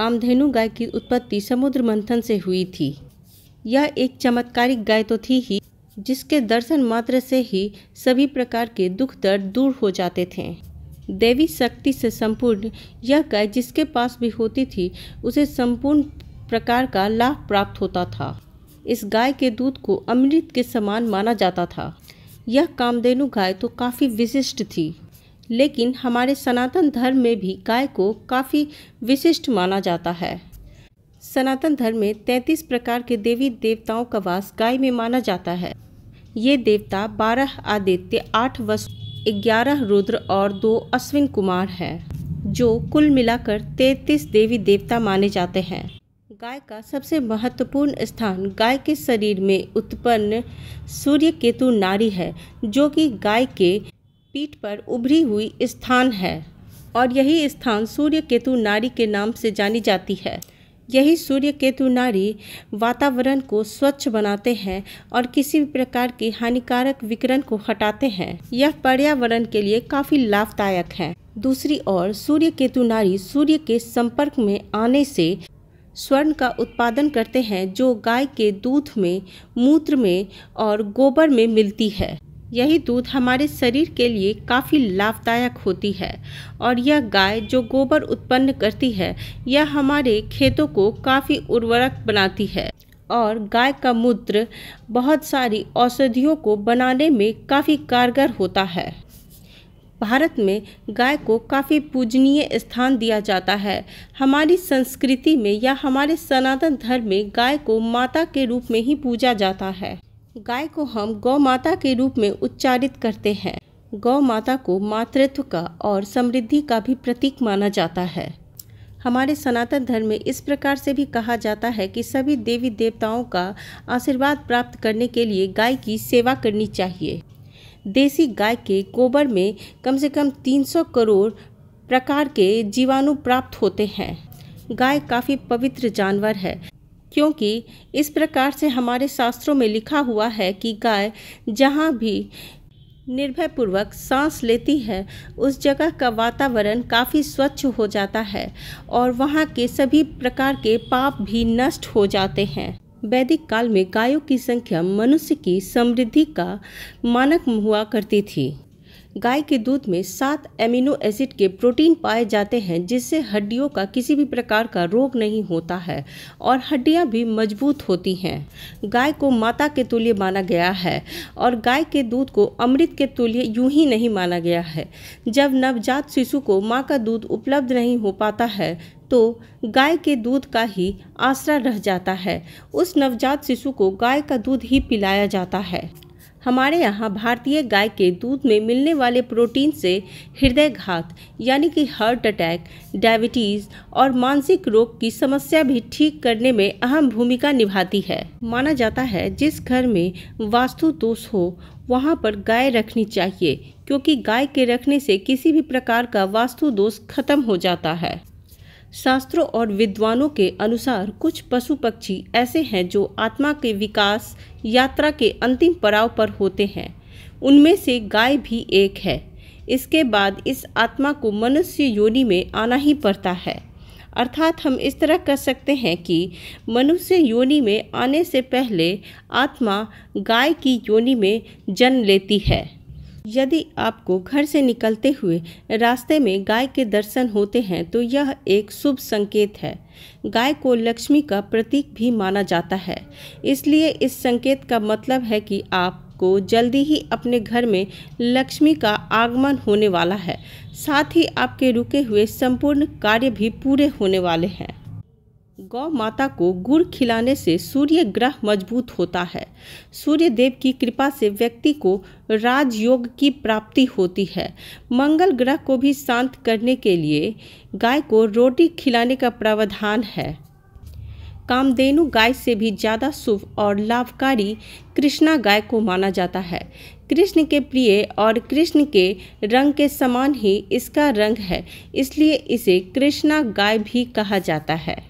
कामधेनु गाय की उत्पत्ति समुद्र मंथन से हुई थी यह एक चमत्कारिक गाय तो थी ही जिसके दर्शन मात्र से ही सभी प्रकार के दुख दर्द दूर हो जाते थे देवी शक्ति से संपूर्ण यह गाय जिसके पास भी होती थी उसे संपूर्ण प्रकार का लाभ प्राप्त होता था इस गाय के दूध को अमृत के समान माना जाता था यह कामधेनु गाय तो काफ़ी विशिष्ट थी लेकिन हमारे सनातन धर्म में भी गाय को काफ़ी विशिष्ट माना जाता है सनातन धर्म में तैंतीस प्रकार के देवी देवताओं का वास गाय में माना जाता है ये देवता बारह आदित्य आठ वस् ग्यारह रुद्र और दो अश्विन कुमार हैं जो कुल मिलाकर तैतीस देवी देवता माने जाते हैं गाय का सबसे महत्वपूर्ण स्थान गाय के शरीर में उत्पन्न सूर्य केतु नारी है जो कि गाय के पीठ पर उभरी हुई स्थान है और यही स्थान सूर्य केतु नारी के नाम से जानी जाती है यही सूर्य केतु नारी वातावरण को स्वच्छ बनाते हैं और किसी भी प्रकार के हानिकारक विकरण को हटाते हैं यह पर्यावरण के लिए काफ़ी लाभदायक है दूसरी ओर सूर्य केतु नारी सूर्य के संपर्क में आने से स्वर्ण का उत्पादन करते हैं जो गाय के दूध में मूत्र में और गोबर में मिलती है यही दूध हमारे शरीर के लिए काफ़ी लाभदायक होती है और यह गाय जो गोबर उत्पन्न करती है यह हमारे खेतों को काफ़ी उर्वरक बनाती है और गाय का मूत्र बहुत सारी औषधियों को बनाने में काफ़ी कारगर होता है भारत में गाय को काफ़ी पूजनीय स्थान दिया जाता है हमारी संस्कृति में या हमारे सनातन धर्म में गाय को माता के रूप में ही पूजा जाता है गाय को हम गौ माता के रूप में उच्चारित करते हैं गौ माता को मातृत्व का और समृद्धि का भी प्रतीक माना जाता है हमारे सनातन धर्म में इस प्रकार से भी कहा जाता है कि सभी देवी देवताओं का आशीर्वाद प्राप्त करने के लिए गाय की सेवा करनी चाहिए देसी गाय के गोबर में कम से कम 300 करोड़ प्रकार के जीवाणु प्राप्त होते हैं गाय काफ़ी पवित्र जानवर है क्योंकि इस प्रकार से हमारे शास्त्रों में लिखा हुआ है कि गाय जहाँ भी निर्भयपूर्वक सांस लेती है उस जगह का वातावरण काफ़ी स्वच्छ हो जाता है और वहाँ के सभी प्रकार के पाप भी नष्ट हो जाते हैं वैदिक काल में गायों की संख्या मनुष्य की समृद्धि का मानक हुआ करती थी गाय के दूध में सात एमिनो एसिड के प्रोटीन पाए जाते हैं जिससे हड्डियों का किसी भी प्रकार का रोग नहीं होता है और हड्डियां भी मजबूत होती हैं गाय को माता के तुल्य माना गया है और गाय के दूध को अमृत के तुल्य यूं ही नहीं माना गया है जब नवजात शिशु को माँ का दूध उपलब्ध नहीं हो पाता है तो गाय के दूध का ही आसरा रह जाता है उस नवजात शिशु को गाय का दूध ही पिलाया जाता है हमारे यहाँ भारतीय गाय के दूध में मिलने वाले प्रोटीन से हृदय घात यानी कि हार्ट अटैक डायबिटीज़ और मानसिक रोग की समस्या भी ठीक करने में अहम भूमिका निभाती है माना जाता है जिस घर में वास्तु दोष हो वहाँ पर गाय रखनी चाहिए क्योंकि गाय के रखने से किसी भी प्रकार का वास्तु दोष खत्म हो जाता है शास्त्रों और विद्वानों के अनुसार कुछ पशु पक्षी ऐसे हैं जो आत्मा के विकास यात्रा के अंतिम पड़ाव पर होते हैं उनमें से गाय भी एक है इसके बाद इस आत्मा को मनुष्य योनि में आना ही पड़ता है अर्थात हम इस तरह कह सकते हैं कि मनुष्य योनि में आने से पहले आत्मा गाय की योनि में जन्म लेती है यदि आपको घर से निकलते हुए रास्ते में गाय के दर्शन होते हैं तो यह एक शुभ संकेत है गाय को लक्ष्मी का प्रतीक भी माना जाता है इसलिए इस संकेत का मतलब है कि आप को जल्दी ही अपने घर में लक्ष्मी का आगमन होने वाला है साथ ही आपके रुके हुए संपूर्ण कार्य भी पूरे होने वाले हैं गौ माता को गुड़ खिलाने से सूर्य ग्रह मजबूत होता है सूर्य देव की कृपा से व्यक्ति को राजयोग की प्राप्ति होती है मंगल ग्रह को भी शांत करने के लिए गाय को रोटी खिलाने का प्रावधान है कामधेनु गाय से भी ज़्यादा शुभ और लाभकारी कृष्णा गाय को माना जाता है कृष्ण के प्रिय और कृष्ण के रंग के समान ही इसका रंग है इसलिए इसे कृष्णा गाय भी कहा जाता है